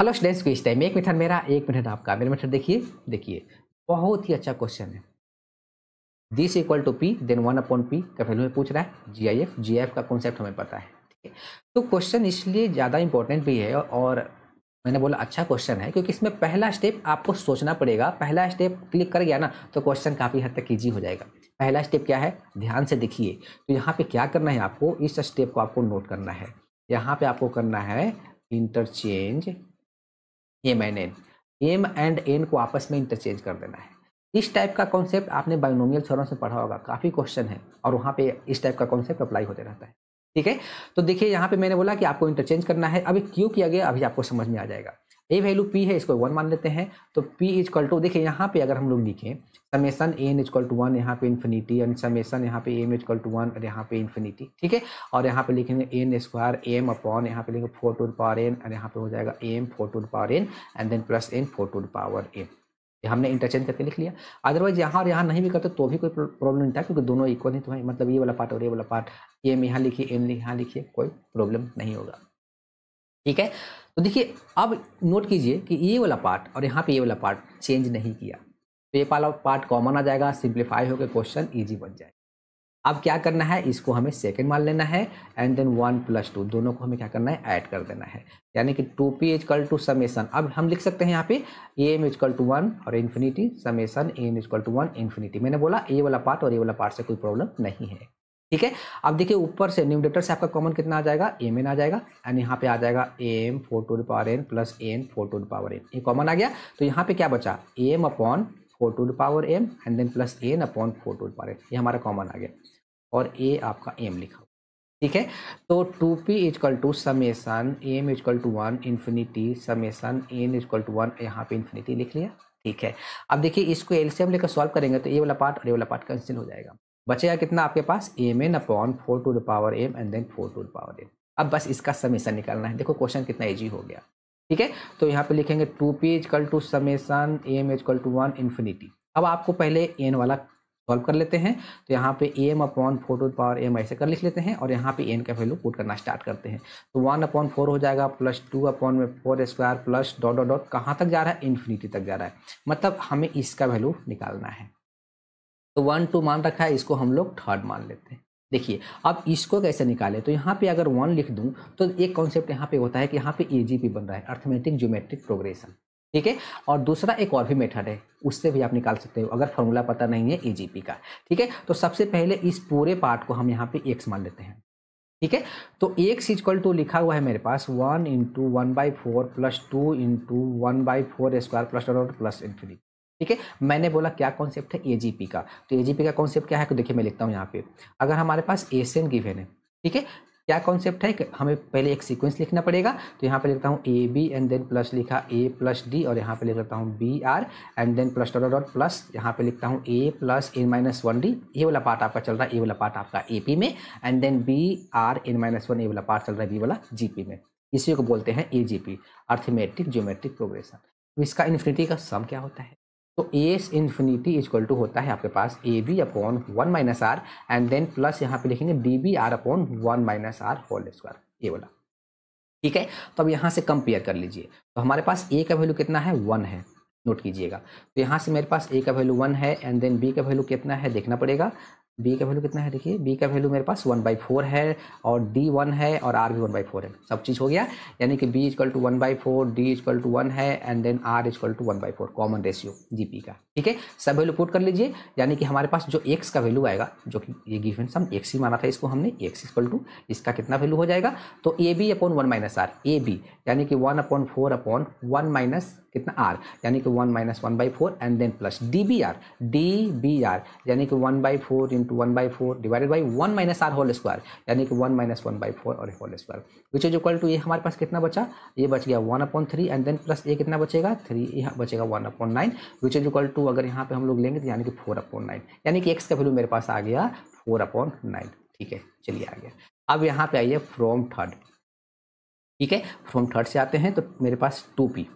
hello students quiz time एक minute मेरा एक मिनट आपका मेरा मिनट देखिए देखिए बहुत ही अच्छा क्वेश्चन है this equal to P then one upon P का वैल्यू पूछ रहा है G I F G I F का कॉन्सेप्ट हमें पता है ठीक है तो क्वेश्चन इसलिए ज़्यादा इंपॉर्टेंट भी है और मैंने बोला अच्छा क्वेश्चन है क्योंकि इसमें पहला स्टेप आपको सोचना पड़ेगा पहला स्टेप क्लिक कर गया ना तो क्वेश्चन काफ़ी हद तक ईजी हो जाएगा पहला स्टेप क्या है ध्यान से देखिए तो यहाँ पर क्या करना है आपको इस स्टेप को आपको नोट करना है यहाँ पे आपको करना है interchange M and N M and N को आपस में इंटरचेंज कर देना है इस टाइप का कॉन्सेप्ट आपने बायोनोमियल थ्योरम से पढ़ा होगा काफ़ी क्वेश्चन है और वहाँ पे इस टाइप का कॉन्सेप्ट अप्लाई होते रहता है ठीक है तो देखिए यहाँ पे मैंने बोला कि आपको इंटरचेंज करना है अभी क्यों किया गया अभी आपको समझ में आ जाएगा ए वैल्यू पी है इसको वन मान लेते हैं तो पी कल टू देखिए यहाँ पे अगर हम लोग लिखें summation N N equal to one यहाँ पे इन्फिनिटी एंड समेसन यहाँ पे एम कल टू वन और यहाँ पे इन्फिनिटी ठीक है और यहाँ पे लिखेंगे एन स्क्वायर एम अपॉन यहाँ पे लिखेंगे फोर टू पावर एन और यहाँ पे हो जाएगा M four to power N and then plus N four to power N ये हमने इंटरचेंज करके लिख लिया अदरवाइज यहाँ और यहाँ नहीं भी करते तो भी कोई प्रॉब्लम नहीं था क्योंकि दोनों इक्वल ही तो है मतलब ये वाला पार्ट और ये वाला पार्ट एम यहाँ लिखिए एन यहाँ लिखिए कोई प्रॉब्लम नहीं होगा ठीक है तो देखिए अब नोट कीजिए कि ये वाला पार्ट और यहाँ पे ये वाला पार्ट चेंज नहीं किया तो ये वाला पार्ट कॉमन आ जाएगा सिंप्लीफाई होकर क्वेश्चन ईजी बन जाए अब क्या करना है इसको हमें सेकेंड मान लेना है and then one plus two दोनों को हमें क्या करना है ऐड कर देना है यानी कि two P equal to summation अब हम लिख सकते हैं यहाँ पे A M equal to one और infinity summation A M equal to one infinity मैंने बोला ए वाला पार्ट और ए वाला पार्ट से कोई प्रॉब्लम नहीं है ठीक है अब देखिए ऊपर से न्यूमिनेटर से आपका कॉमन कितना आ जाएगा एम एन आ जाएगा एंड यहाँ पे आ जाएगा A M four to power N plus N four to power N ये कॉमन आ गया तो यहाँ पे क्या बचा A M upon four to power M and then plus N upon four to power N ये हमारा कॉमन आ गया और ए आपका एम लिखा ठीक है तो two P equal to summation M equal to one infinity summation N equal to one यहाँ पे इन्फिनिटी लिख लिया ठीक है अब देखिए इसको एलसीएम लेकर सॉल्व करेंगे तो ये वाला पार्ट और ये वाला पार्ट कैंसिल हो जाएगा बचेगा कितना आपके पास M N upon four to the power M and then four to the power M अब बस इसका समेसन निकालना है देखो क्वेश्चन कितना ईजी हो गया ठीक है तो यहाँ पे लिखेंगे two P equal to summation M equal to one infinity अब आपको पहले एन वाला सॉल्व कर लेते हैं तो यहाँ पे M upon four to power M ऐसे कर लिख लेते हैं और यहाँ पे एन का वैल्यू पुट करना स्टार्ट करते हैं तो वन अपॉन फोर हो जाएगा प्लस टू अपॉन में four square plus dot dot dot कहाँ तक जा रहा है इन्फिनिटी तक जा रहा है मतलब हमें इसका वैल्यू निकालना है तो वन टू मान रखा है इसको हम लोग थर्ड मान लेते हैं देखिए अब इसको कैसे निकाले तो यहाँ पे अगर वन लिख दूँ तो एक कॉन्सेप्ट यहाँ पे होता है कि यहाँ पे ए बन रहा है अर्थमेटिक ज्योमेट्रिक प्रोग्रेशन ठीक है और दूसरा एक और भी मेथड है उससे भी आप निकाल सकते हो अगर फॉर्मूला पता नहीं है ए का ठीक है तो सबसे पहले इस पूरे पार्ट को हम यहाँ पे एक्स मान लेते हैं ठीक है तो एक्स इजक्वल टू लिखा हुआ है मेरे पास one into one by four plus two into one by four square plus plus infinity ठीक है मैंने बोला क्या कॉन्सेप्ट है एजीपी का तो एजीपी का कॉन्सेप्ट क्या है तो देखिए मैं लिखता हूँ यहाँ पे अगर हमारे पास एशियन गिवेन e है ठीक है क्या कॉन्सेप्ट है कि हमें पहले एक सीक्वेंस लिखना पड़ेगा तो यहाँ पे लिखता हूँ A B and then plus लिखा ए प्लस डी और यहाँ पे लिख लेता हूँ B R and then plus dot dot plus यहाँ पे लिखता हूँ A plus N minus one D ये वाला पार्ट आपका चल रहा है ए वाला पार्ट आपका ए पी में and then B R N minus one A वाला पार्ट चल रहा है बी वाला जी पी में इसी को बोलते हैं A G P arithmetic geometric progression इसका इन्फिनिटी का सम क्या होता है तो एस इन्फिनिटी इजक्वल टू होता है आपके पास A B upon one minus R and then plus यहाँ पे लिखेंगे D B R upon one minus R whole square ये वाला ठीक है तो अब यहाँ से कंपेयर कर लीजिए तो हमारे पास ए का वैल्यू कितना है वन है नोट कीजिएगा तो यहाँ से मेरे पास ए का वैल्यू वन है एंड देन बी का वैल्यू कितना है देखना पड़ेगा बी का वैल्यू कितना है देखिए बी का वैल्यू मेरे पास वन बाई फोर है और डी वन है और आर भी वन बाई फोर है सब चीज़ हो गया यानी कि B equal to one by four D equal to one है and then R equal to one by four common ratio GP का ठीक है सब वैल्यू पुट कर लीजिए यानी कि हमारे पास जो एक्स का वैल्यू आएगा जो कि ये गिवन सम एक्स ही माना था इसको हमने एक्स इजकल टू इसका कितना वैल्यू हो जाएगा तो A B upon one minus R A B यानी कि one upon four upon one minus कितना आर यानी कि one minus one by four and then plus D B R D B R यानी कि one by four in into one by four divided by one minus R whole square यानी कि one minus one by four और whole square which is equal to ये हमारे पास कितना बचा ये बच गया one upon three and then plus A कितना बचेगा थ्री यहाँ बचेगा one upon nine which is equal to अगर यहाँ पे हम लोग लेंगे तो यानी कि फोर अपॉइंट नाइन यानी कि एक्स का वैल्यू मेरे पास आ गया फोर अपॉइंट नाइन ठीक है चलिए आ गया अब यहाँ पे आइए फ्रॉम थर्ड ठीक है फ्रॉम थर्ड से आते हैं तो मेरे पास टू पी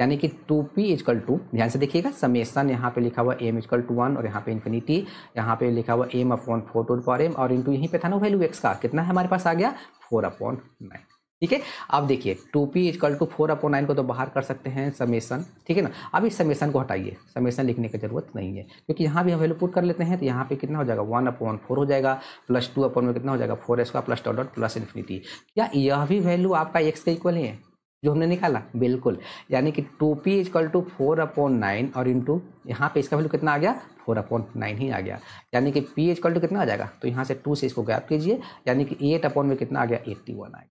यानी कि टू पी इजकल टू ध्यान से देखिएगा समेसन यहाँ पे लिखा हुआ एम इजकल टू वन और यहाँ पे इन्फिनिटी यहाँ पे लिखा हुआ M upon four to power M और इंटू यहीं पे था ना वैल्यू एक्स का कितना है हमारे पास आ गया फोर अपॉन नाइन ठीक है अब देखिए two P equal to four upon nine को तो बाहर कर सकते हैं समेसन ठीक है ना अब इस समेसन को हटाइए समेसन लिखने की जरूरत नहीं है क्योंकि यहाँ भी हम वैल्यू पुट कर लेते हैं तो यहाँ पे कितना हो जाएगा वन अपॉन फोर हो जाएगा प्लस टू अपॉन में कितना हो जाएगा फोर एक्स का plus dot dot plus infinity क्या यह भी वैल्यू आपका एक्स का इक्वल है जो हमने निकाला बिल्कुल यानी कि two P equal to four upon nine और इंटू यहाँ पे इसका वैल्यू कितना आ गया फोर अपॉन नाइन ही आ गया यानी कि पी कल टू कितना आ जाएगा तो यहाँ से टू से इसको गैप कीजिए यानी कि एट अपॉन में कितना आ गया एट्टी वन आ गया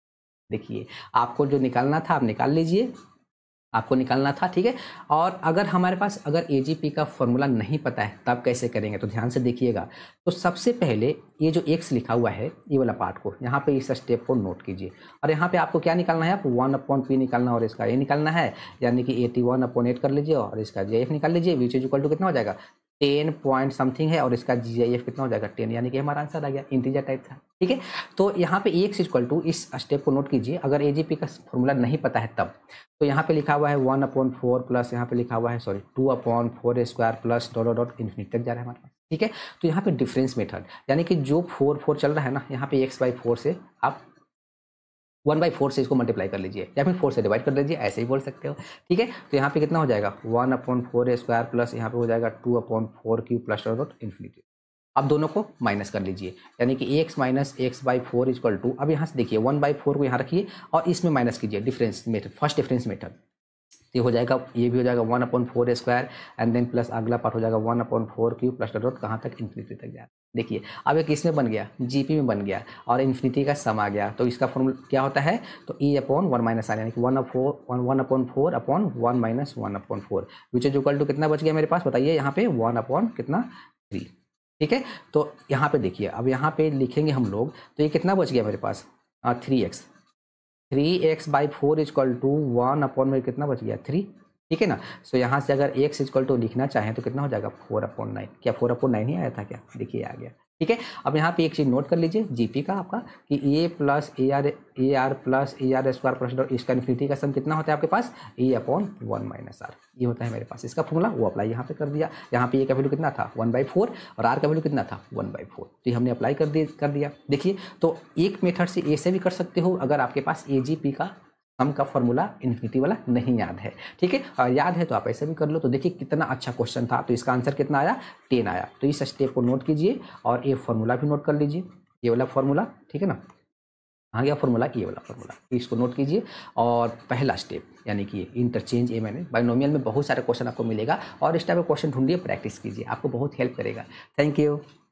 देखिए आपको जो निकालना था आप निकाल लीजिए आपको निकालना था ठीक है और अगर हमारे पास अगर ए का फॉर्मूला नहीं पता है तब कैसे करेंगे तो ध्यान से देखिएगा तो सबसे पहले ये जो एक्स लिखा हुआ है ये वाला पार्ट को यहाँ पे इस स्टेप को नोट कीजिए और यहाँ पे आपको क्या निकालना है आप वन अपॉन पी निकालना और इसका ए निकालना है यानी कि टी वन अपॉन एट कर लीजिए और इसका जे एफ निकाल लीजिए विच इज इक्वल टू कितना हो जाएगा टेन पॉइंट समथिंग है और इसका जी आई एफ कितना हो जाएगा टेन यानी कि हमारा आंसर आ गया इंटीजर टाइप था ठीक है तो यहाँ पे एक इक्वल टू इस स्टेप को नोट कीजिए अगर ए जी पी का फॉर्मूला नहीं पता है तब तो यहाँ पे लिखा हुआ है वन अपॉन फोर प्लस यहाँ पे लिखा हुआ है sorry two upon four square plus dot dot infinite तक जा रहा है हमारे पास ठीक है तो यहाँ पे डिफरेंस मेथड यानी कि जो फोर फोर चल रहा है ना यहाँ पे एक्स बाई फोर से आप वन बाई फोर से इसको मल्टीप्लाई कर लीजिए या फिर फोर से डिवाइड कर लीजिए ऐसे ही बोल सकते हो ठीक है तो यहाँ पे कितना हो जाएगा one upon four square plus यहाँ पे हो जाएगा two upon four cube plus infinity अब दोनों को माइनस कर लीजिए यानी कि X minus X by four equal to अब यहाँ से देखिए वन बाई फोर को यहाँ रखिए और इसमें माइनस कीजिए difference method first difference method ये हो जाएगा ये भी हो जाएगा one upon four square and then plus अगला पार्ट हो जाएगा one upon four cube plus dot कहाँ तक इन्फिनिटी तक जाए देखिए अब एक इसमें बन गया जीपी में बन गया और इन्फिनिटी का सम आ गया तो इसका फॉर्मूला क्या होता है तो E upon one minus R यानी कि one four one one upon four upon one minus one upon four which is equal to कितना बच गया मेरे पास बताइए यहाँ पे वन अपॉन कितना थ्री ठीक है तो यहाँ पे देखिए अब यहाँ पे लिखेंगे हम लोग तो ये कितना बच गया मेरे पास three X three X by four equal to one upon में कितना बच गया थ्री ठीक है ना सो so, यहाँ से अगर एक्स इजक्वल टू लिखना चाहें तो कितना हो जाएगा फोर अपॉन नाइन क्या फोर अपॉन नाइन ही आया था क्या देखिए आ गया ठीक है अब यहाँ पे एक चीज़ नोट कर लीजिए जीपी का आपका कि A plus A R A R plus A R square plus इसका इन्फिनिटी का सम कितना होता है आपके पास A upon one minus R ये होता है मेरे पास इसका फॉर्मूला वो अप्लाई यहाँ पे कर दिया यहाँ पे ए का वैल्यू कितना था वन बाई फोर और आर का वैल्यू कितना था वन बाई फोर तो ये हमने अप्लाई कर दिया कर दिया देखिए तो एक मेथड से ए से भी कर सकते हो अगर आपके पास ए जी पी का सम का फॉर्मूला इन्फिनिटी वाला नहीं याद है ठीक है और याद है तो आप ऐसे भी कर लो तो देखिए कितना अच्छा क्वेश्चन था तो इसका आंसर कितना आया टेन आया तो इस स्टेप को नोट कीजिए और ये फॉर्मूला भी नोट कर लीजिए ये वाला फॉर्मूला ठीक है ना आ गया फॉर्मूला ये वाला फॉर्मूला इसको नोट कीजिए और पहला स्टेप यानी कि इंटरचेंज ए मैंने बाइनोमियल में बहुत सारे क्वेश्चन आपको मिलेगा और इस टाइप का क्वेश्चन ढूंढिए प्रैक्टिस कीजिए आपको बहुत हेल्प करेगा थैंक यू